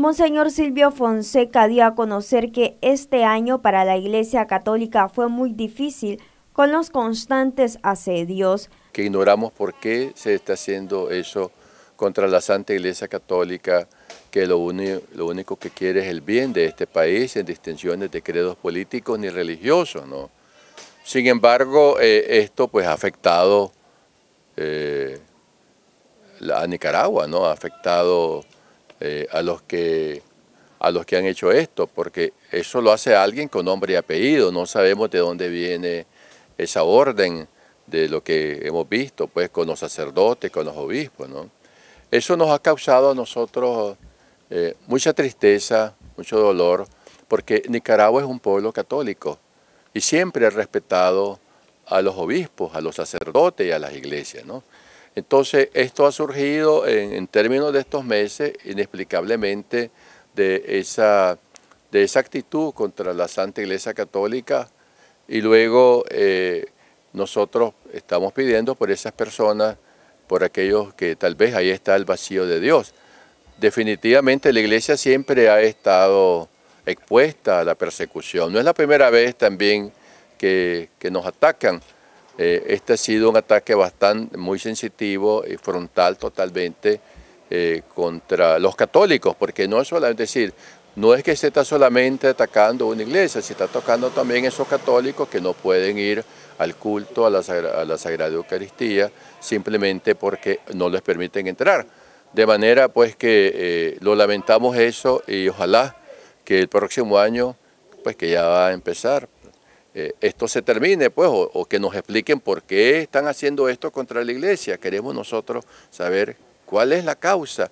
Monseñor Silvio Fonseca dio a conocer que este año para la Iglesia Católica fue muy difícil con los constantes asedios. Que ignoramos por qué se está haciendo eso contra la Santa Iglesia Católica, que lo, único que quiere es el bien de este país, en distinciones de credos políticos ni religiosos. ¿no? Sin embargo, eh, esto pues ha afectado eh, a Nicaragua, ¿no? ha afectado eh, a, los que, a los que han hecho esto, porque eso lo hace alguien con nombre y apellido, no sabemos de dónde viene esa orden de lo que hemos visto, pues con los sacerdotes, con los obispos, ¿no? Eso nos ha causado a nosotros eh, mucha tristeza, mucho dolor, porque Nicaragua es un pueblo católico y siempre ha respetado a los obispos, a los sacerdotes y a las iglesias, entonces, esto ha surgido en, términos de estos meses, inexplicablemente, de esa, actitud contra la Santa Iglesia Católica y luego eh, nosotros estamos pidiendo por esas personas, por aquellos que tal vez ahí está el vacío de Dios. Definitivamente la iglesia siempre ha estado expuesta a la persecución. No es la primera vez también que nos atacan. Eh, este ha sido un ataque bastante, muy sensitivo y frontal totalmente eh, contra los católicos, porque no es solamente decir, no es que se está solamente atacando una iglesia, se está tocando también esos católicos que no pueden ir al culto, a la, a la Sagrada Eucaristía, simplemente porque no les permiten entrar. De manera pues que eh, lo lamentamos eso y ojalá que el próximo año, pues que ya va a empezar, eh, esto se termine, pues, o, o, que nos expliquen por qué están haciendo esto contra la iglesia. Queremos nosotros saber cuál es la causa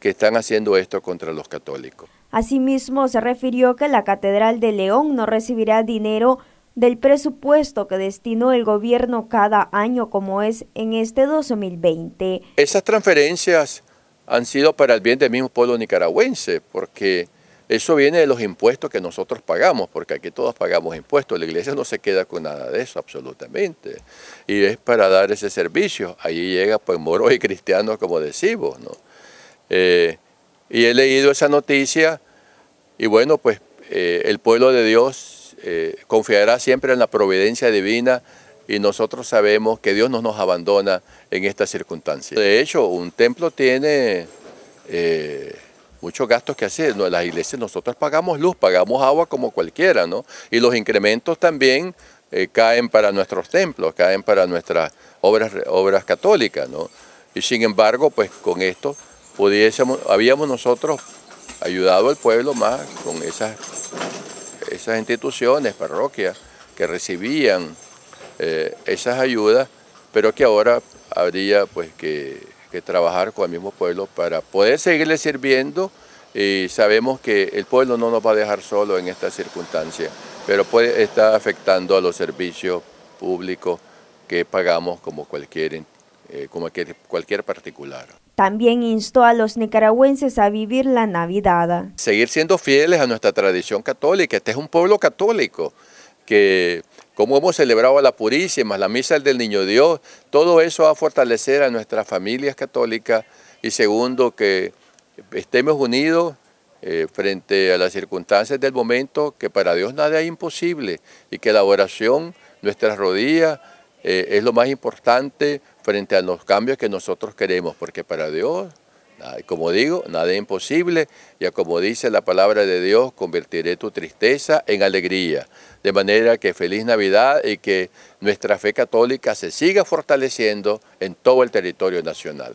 que están haciendo esto contra los católicos. Asimismo, se refirió que la Catedral de León no recibirá dinero del presupuesto que destinó el gobierno cada año, como es en este 2020. Esas transferencias han sido para el bien del mismo pueblo nicaragüense, porque eso viene de los impuestos que nosotros pagamos, porque aquí todos pagamos impuestos. La iglesia no se queda con nada de eso, absolutamente. Y es para dar ese servicio. Allí llega pues moros y cristianos, como decimos, ¿no? Eh, y he leído esa noticia y bueno, pues eh, el pueblo de Dios eh, confiará siempre en la providencia divina y nosotros sabemos que Dios no nos abandona en esta circunstancia. De hecho, un templo tiene muchos gastos que hacer. Las iglesias, nosotros pagamos luz, pagamos agua como cualquiera, ¿no? Y los incrementos también eh, caen para nuestros templos, caen para nuestras obras, obras católicas, ¿no? Y sin embargo, pues con esto pudiésemos, habíamos nosotros ayudado al pueblo más con esas, esas instituciones, parroquias, que recibían eh, esas ayudas, pero que ahora habría pues que que trabajar con el mismo pueblo para poder seguirle sirviendo y sabemos que el pueblo no nos va a dejar solo en esta circunstancia, pero puede estar afectando a los servicios públicos que pagamos como cualquier, eh, como cualquier particular. También instó a los nicaragüenses a vivir la Navidad. Seguir siendo fieles a nuestra tradición católica. Este es un pueblo católico que como hemos celebrado a la Purísima, la Misa del Niño Dios, todo eso va a fortalecer a nuestras familias católicas y segundo, que estemos unidos eh, frente a las circunstancias del momento, que para Dios nada es imposible y que la oración, nuestras rodillas, eh, es lo más importante frente a los cambios que nosotros queremos, porque para Dios como digo, nada es imposible, ya como dice la palabra de Dios, convertiré tu tristeza en alegría. De manera que feliz Navidad y que nuestra fe católica se siga fortaleciendo en todo el territorio nacional.